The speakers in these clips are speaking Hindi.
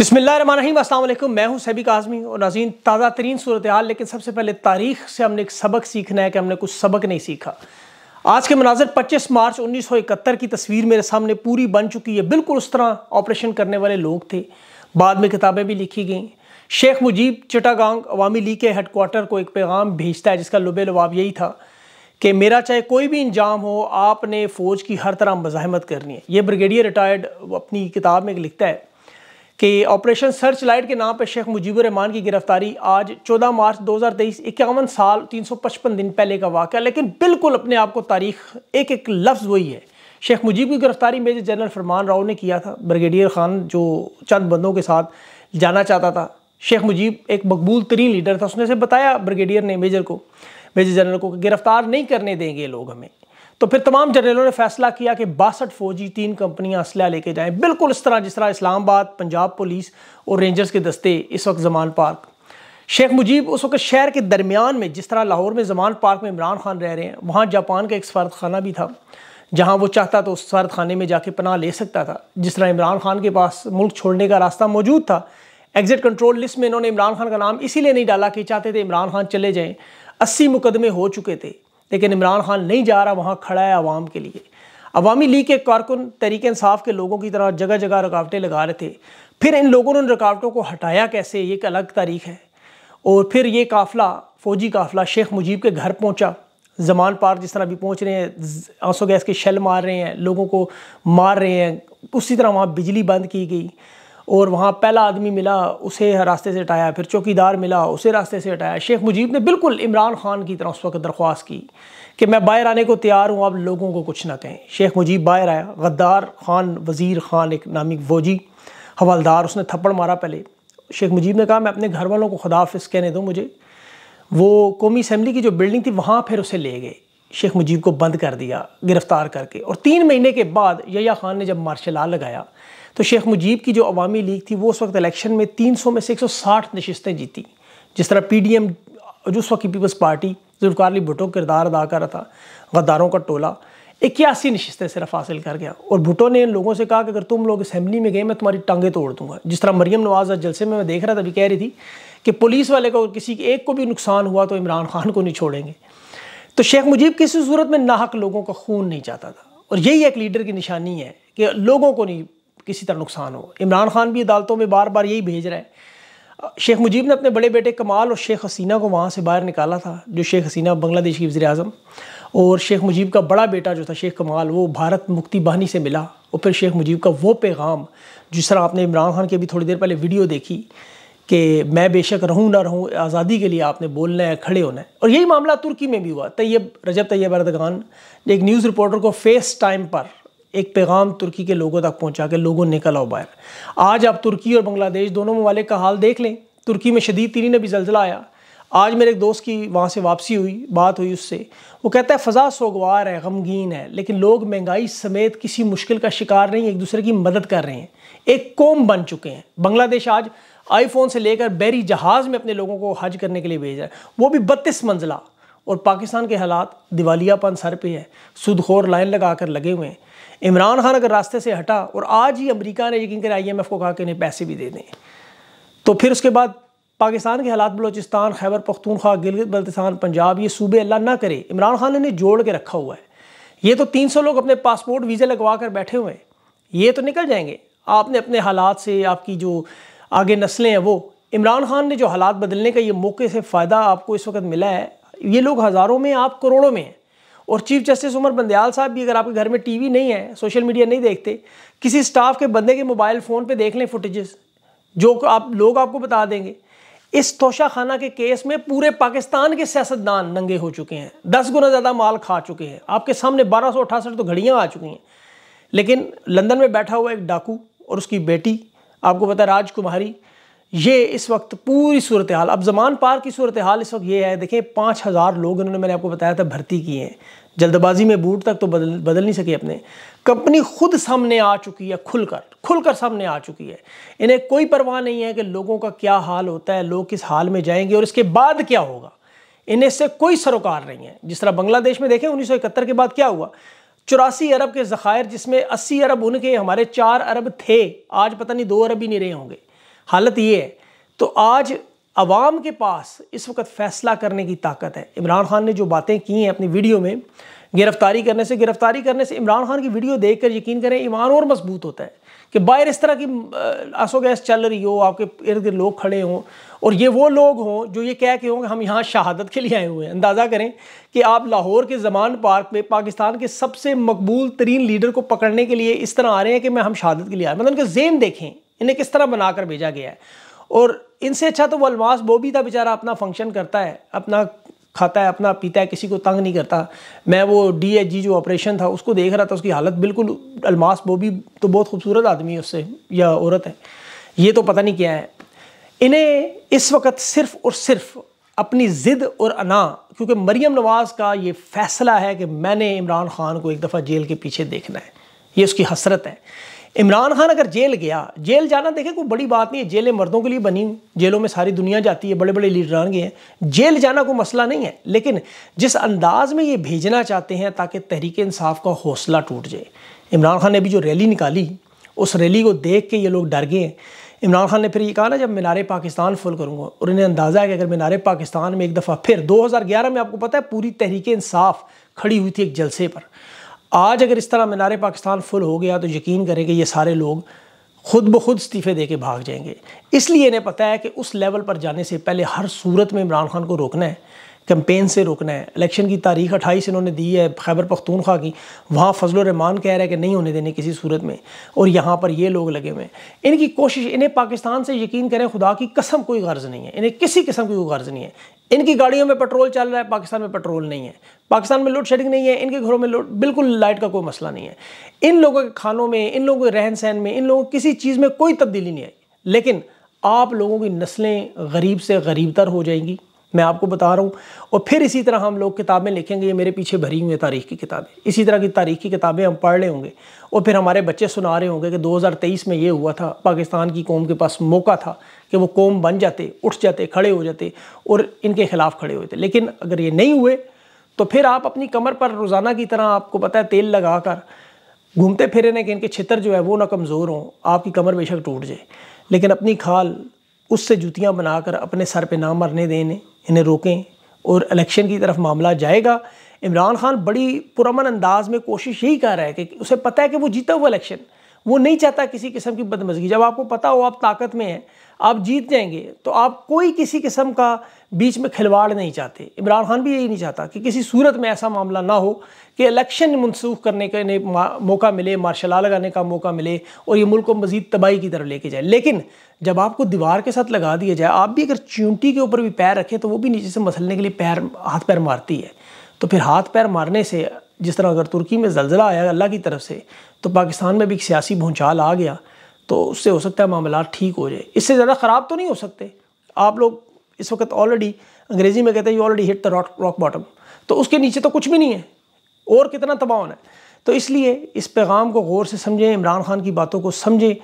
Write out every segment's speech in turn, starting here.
बसमिल्लाम असल मैं हूं सैबिक आज़मी और नाजीन ताज़ा तरीन सूरत हाल लेकिन सबसे पहले तारीख से हमने एक सबक सीखना है कि हमने कुछ सबक नहीं सीखा आज के मनाजर 25 मार्च 1971 की तस्वीर मेरे सामने पूरी बन चुकी है बिल्कुल उस तरह ऑपरेशन करने वाले लोग थे बाद में किताबें भी लिखी गई शेख मुजीब चटागांग अवामी लीग के हेडकोार्टर को एक पैगाम भेजता है जिसका लुबे लवाब यही था कि मेरा चाहे कोई भी इंजाम हो आपने फ़ौज की हर तरह मज़ामत करनी है ये ब्रिगेडियर रिटायर्ड अपनी किताब में लिखता है कि ऑपरेशन सर्च लाइट के नाम पर शेख मुजीबुर रहमान की गिरफ्तारी आज 14 मार्च 2023 इक्यावन साल 355 दिन पहले का वाक़ लेकिन बिल्कुल अपने आप को तारीख एक एक लफ्ज़ वही है शेख मुजीब की गिरफ्तारी मेजर जनरल फरमान राव ने किया था ब्रिगेडियर खान जो चंद बंदों के साथ जाना चाहता था शेख मुजीब एक मकबूल तरीन लीडर था उसने से बताया ब्रिगेडियर ने मेजर को मेजर जनरल को गिरफ़्तार नहीं करने देंगे लोग हमें तो फिर तमाम जनरलों ने फैसला किया कि बासठ फौजी तीन कंपनियां असलह लेके जाएं बिल्कुल इस तरह जिस तरह इस्लामाबाद पंजाब पुलिस और रेंजर्स के दस्ते इस वक्त जमान पार्क शेख मुजीब उस वक्त शहर के दरमियान में जिस तरह लाहौर में जमान पार्क में इमरान खान रह रहे हैं वहाँ जापान का एक ख़ाना भी था जहाँ वो चाहता तो उस सफारतखाने में जाके पनाह ले सकता था जिस तरह इमरान खान के पास मुल्क छोड़ने का रास्ता मौजूद था एग्ज़िट कंट्रोल लिस्ट में इन्होंने इमरान खान का नाम इसीलिए नहीं डाला कि चाहते थे इमरान खान चले जाएँ अस्सी मुकदमे हो चुके थे लेकिन इमरान खान नहीं जा रहा वहाँ खड़ा है आवाम के लिए अवामी लीग के कारकुन तरीके इंसाफ के लोगों की तरह जगह जगह रुकावटें लगा रहे थे फिर इन लोगों ने उन रुकावटों को हटाया कैसे ये एक अलग तारीख है और फिर ये काफ़िला फ़ौजी काफ़िला शेख मुजीब के घर पहुँचा जमान पार जिस तरह भी पहुँच रहे हैं आंसू गैस के शल मार रहे हैं लोगों को मार रहे हैं उसी तरह वहाँ बिजली बंद की गई और वहाँ पहला आदमी मिला उसे रास्ते से हटाया फिर चौकीदार मिला उसे रास्ते से हटाया शेख मुजीब ने बिल्कुल इमरान खान की तरह उस वक्त दरख्वास्त की कि मैं बाहर आने को तैयार हूँ आप लोगों को कुछ ना कहें शेख मुजीब बाहर आया गद्दार खान वज़ीर खान एक नामी फौजी हवलदार उसने थप्पड़ मारा पहले शेख मुजीब ने कहा मैं अपने घर वालों को खुदाफिस कहने दूँ मुझे वो कौमी असम्बली की जो बिल्डिंग थी वहाँ फिर उसे ले गए शेख मुजीब को बंद कर दिया गिरफ़्तार करके और तीन महीने के बाद यया ख़ान ने जब मार्शल लॉ लगाया तो शेख मुजीब की जो अवामी लीग थी वो उस वक्त इलेक्शन में 300 में से 160 नशस्तें जीती जिस तरह पी डी एम जो उस वक्त की पीपल्स पार्टी जुल्फ़ार अली भुटो किरदार अदा कर रहा था गद्दारों का टोला इक्यासी नशस्तें सिर्फ हासिल कर गया और भुटो ने इन लोगों से कहा कि अगर तुम लोग असम्बली में गए मैं तुम्हारी टांगें तोड़ दूंगा जिस तरह मरियम नवाज आज जलसे में मैं देख रहा था अभी कह रही थी कि पुलिस वाले को किसी एक को भी नुकसान हुआ तो इमरान खान को नहीं छोड़ेंगे तो शेख मुजीब किसी सूरत में नाहक लोगों का खून नहीं चाहता था और यही एक लीडर की निशानी है कि लोगों को नहीं किसी तरह नुकसान हो इमरान खान भी अदालतों में बार बार यही भेज रहे हैं शेख मुजीब ने अपने बड़े बेटे कमाल और शेख हसीना को वहाँ से बाहर निकाला था जो शेख हसीना बांग्लादेश की वजी अजम और शेख मुजीब का बड़ा बेटा जो था शेख कमाल वो भारत मुक्ति बहनी से मिला और फिर शेख मुजीब का वो पैगाम जिस तरह आपने इमरान खान की अभी थोड़ी देर पहले वीडियो देखी कि मैं बेशक रहूं ना रहूं आज़ादी के लिए आपने बोलना है खड़े होना है और यही मामला तुर्की में भी हुआ तैयब रजब तैयब अर्दगान ने एक न्यूज़ रिपोर्टर को फेस टाइम पर एक पैगाम तुर्की के लोगों तक पहुंचा के लोगों निकल आओ बाहर आज आप तुर्की और बांग्लादेश दोनों ममालिक का हाल देख लें तुर्की में शदीद तीन भी जलजिला आया आज मेरे एक दोस्त की वहाँ से वापसी हुई बात हुई उससे वो कहता है फ़जा सोगवार है गमगीन है लेकिन लोग महंगाई समेत किसी मुश्किल का शिकार नहीं एक दूसरे की मदद कर रहे हैं एक कौम बन चुके हैं बांग्लादेश आज आईफोन से लेकर बैरी जहाज़ में अपने लोगों को हज करने के लिए भेजा है वो भी बत्तीस मंजिला और पाकिस्तान के हालात दिवालियापन सर पे है सुदखोर लाइन लगा कर लगे हुए हैं इमरान खान अगर रास्ते से हटा और आज ही अमेरिका ने यकीन कर आई एम एफ़ को कहा कि इन्हें पैसे भी दे दें तो फिर उसके बाद पाकिस्तान के हालात बलोचिस्तान खैबर पख्तूनख्वा गिलगित बल्तिस्तान पंजाब ये सूबे अल्लाह ना करे इमरान खान ने इन्हें जोड़ के रखा हुआ है ये तो तीन सौ लोग अपने पासपोर्ट वीज़ा लगवा कर बैठे हुए हैं ये तो निकल जाएंगे आपने अपने हालात से आपकी जो आगे नस्लें हैं वो इमरान खान ने जो हालात बदलने का ये मौके से फ़ायदा आपको इस वक्त मिला है ये लोग हज़ारों में आप करोड़ों में हैं और चीफ जस्टिस उमर बंदयाल साहब भी अगर आपके घर में टीवी नहीं है सोशल मीडिया नहीं देखते किसी स्टाफ के बंदे के मोबाइल फ़ोन पे देख लें फुटेजेस जो आप लोग आपको बता देंगे इस तोशा खाना के केस में पूरे पाकिस्तान के सियासतदान नंगे हो चुके हैं दस गुना ज़्यादा माल खा चुके हैं आपके सामने बारह सौ अठासठ तो घड़ियाँ आ चुकी हैं लेकिन लंदन में बैठा हुआ एक डाकू और उसकी बेटी आपको पता है राजकुमारी ये इस वक्त पूरी सूरत हाल अब जमान पार की सूरत हाल इस वक्त ये है देखें पाँच हज़ार लोग इन्होंने मैंने आपको बताया था भर्ती किए हैं जल्दबाजी में बूट तक तो बदल बदल नहीं सके अपने कंपनी खुद सामने आ चुकी है खुलकर खुलकर सामने आ चुकी है इन्हें कोई परवाह नहीं है कि लोगों का क्या हाल होता है लोग किस हाल में जाएंगे और इसके बाद क्या होगा इन्हें से कोई सरोकार नहीं है जिस तरह बांग्लादेश में देखें उन्नीस के बाद क्या हुआ चौरासी अरब के ज़खायर जिसमें अस्सी अरब उनके हमारे चार अरब थे आज पता नहीं दो अरब ही नहीं रहे होंगे हालत ये है तो आज आवाम के पास इस वक्त फ़ैसला करने की ताकत है इमरान खान ने जो बातें की हैं अपनी वीडियो में गिरफ्तारी करने से गिरफ्तारी करने से इमरान खान की वीडियो देख कर यकीन करें ईमान और मजबूत होता है कि बाहर इस तरह की आंसू गैस चल रही हो आपके इर्द गिर्द लोग खड़े हों और ये वो लोग हों जो ये कह के हों कि हम यहाँ शहादत के लिए आए हुए हैं अंदाज़ा करें कि आप लाहौर के जमान पार्क में पाकिस्तान के सबसे मकबूल तरीन लीडर को पकड़ने के लिए इस तरह आ रहे हैं कि मैं हम शहादत के लिए आए मतलब उनके जेन देखें इन्हें किस तरह बनाकर भेजा गया है और इनसे अच्छा तो वो अलमास बोबी था बेचारा अपना फंक्शन करता है अपना खाता है अपना पीता है किसी को तंग नहीं करता मैं वो डी एच जी जो ऑपरेशन था उसको देख रहा था उसकी हालत बिल्कुल अलमास वो भी तो बहुत खूबसूरत आदमी है उससे या औरत है ये तो पता नहीं क्या है इन्हें इस वक्त सिर्फ और सिर्फ अपनी ज़िद और अना क्योंकि मरीम नवाज़ का ये फैसला है कि मैंने इमरान ख़ान को एक दफ़ा जेल के पीछे देखना है ये उसकी हसरत है इमरान खान अगर जेल गया जेल जाना देखें कोई बड़ी बात नहीं है जेलें मर्दों के लिए बनी हुई जेलों में सारी दुनिया जाती है बड़े बड़े लीडर आ गए हैं जेल जाना कोई मसला नहीं है लेकिन जिस अंदाज में ये भेजना चाहते हैं ताकि तहरीक इंसाफ का हौसला टूट जाए इमरान खान ने भी जो रैली निकाली उस रैली को देख के ये लोग डर गए इमरान खान ने फिर ये कहा ना जब मीनारे पाकिस्तान फुल करूँगा और इन्हें अंदाज़ा है कि अगर मीनारे पाकिस्तान में एक दफ़ा फिर 2011 में आपको पता है पूरी तहरीक इंसाफ खड़ी हुई थी एक जलसे पर आज अगर इस तरह मीनार पाकिस्तान फुल हो गया तो यकीन करें कि ये सारे लोग खुद ब खुद इस्तीफ़े दे के भाग जाएंगे इसलिए इन्हें पता है कि उस लेवल पर जाने से पहले हर सूरत में इमरान खान को रोकना है कैंपेन से रोकना है इलेक्शन की तारीख अट्ठाईस इन्होंने दी है खैबर पख्तूनख्वा की वहाँ फजल रहमान कह रहा है कि नहीं होने देने किसी सूरत में और यहाँ पर ये लोग लगे हुए हैं इनकी कोशिश इन्हें पाकिस्तान से यकीन करें खुदा की कसम कोई गर्ज नहीं है इन्हें किसी किस्म की कोई गर्ज नहीं है इनकी गाड़ियों में पेट्रोल चल रहा है पाकिस्तान में पेट्रोल नहीं है पाकिस्तान में लोड शेडिंग नहीं है इनके घरों में लोड बिल्कुल लाइट का कोई मसला नहीं है इन लोगों के खानों में इन लोगों के रहन सहन में इन लोगों को किसी चीज़ में कोई तब्दीली नहीं आई लेकिन आप लोगों की नस्लें गरीब से गरीबतर हो जाएंगी मैं आपको बता रहा हूँ और फिर इसी तरह हम लोग किताबें लिखेंगे ये मेरे पीछे भरी हुई है तारीख की किताबें इसी तरह की तारीख की किताबें हम पढ़ रहे होंगे और फिर हमारे बच्चे सुना रहे होंगे कि 2023 में ये हुआ था पाकिस्तान की कौम के पास मौका था कि वो कौम बन जाते उठ जाते खड़े हो जाते और इनके खिलाफ खड़े होते लेकिन अगर ये नहीं हुए तो फिर आप अपनी कमर पर रोज़ाना की तरह आपको पता है तेल लगा कर घूमते फिरे कि इनके छितर जो है वो ना कमज़ोर हों आपकी कमर बेशक टूट जाए लेकिन अपनी खाल उससे जूतियाँ बनाकर अपने सर पर ना मरने देने इन्हें रोकें और इलेक्शन की तरफ मामला जाएगा इमरान खान बड़ी पुरमन अंदाज में कोशिश यही कर रहा है कि उसे पता है कि वो जीता हुआ इलेक्शन वो नहीं चाहता किसी किस्म की बदमजगी जब आपको पता हो आप ताकत में हैं आप जीत जाएंगे तो आप कोई किसी किस्म का बीच में खिलवाड़ नहीं चाहते इमरान खान भी यही नहीं चाहता कि किसी सूरत में ऐसा मामला ना हो कि इलेक्शन मनसूख करने का इन्हें मौका मिले मार्शल ला लगाने का मौका मिले और ये मुल्क को मजीद तबाही की तरफ लेके जाए लेकिन जब आपको दीवार के साथ लगा दिया जाए आप भी अगर चूंटी के ऊपर भी पैर रखें तो वो भी नीचे से मसलने के लिए पैर हाथ पैर मारती है तो फिर हाथ पैर मारने से जिस तरह अगर तुर्की में जलजिला आया अल्लाह की तरफ से तो पाकिस्तान में भी एक सियासी भूचाल आ गया तो उससे हो सकता है मामला ठीक हो जाए इससे ज़्यादा ख़राब तो नहीं हो सकते आप लोग इस वक्त ऑलरेडी अंग्रेज़ी में कहते हैं you already hit the rock rock bottom तो उसके नीचे तो कुछ भी नहीं है और कितना तबाह होना है तो इसलिए इस पैगाम को गौर से समझें इमरान खान की बातों को समझें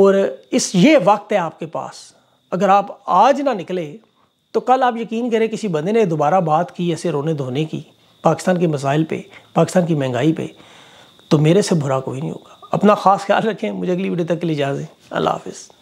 और इस ये वक्त है आपके पास अगर आप आज ना निकले तो कल आप यकीन करें किसी बंदे ने दोबारा बात की ऐसे रोने धोने की पाकिस्तान के मसाइल पे पाकिस्तान की महंगाई पे तो मेरे से बुरा कोई नहीं होगा अपना ख़ास ख्याल रखें मुझे अगली वीडियो तक के लिए इजाज़ें अल्लाह हाफिज़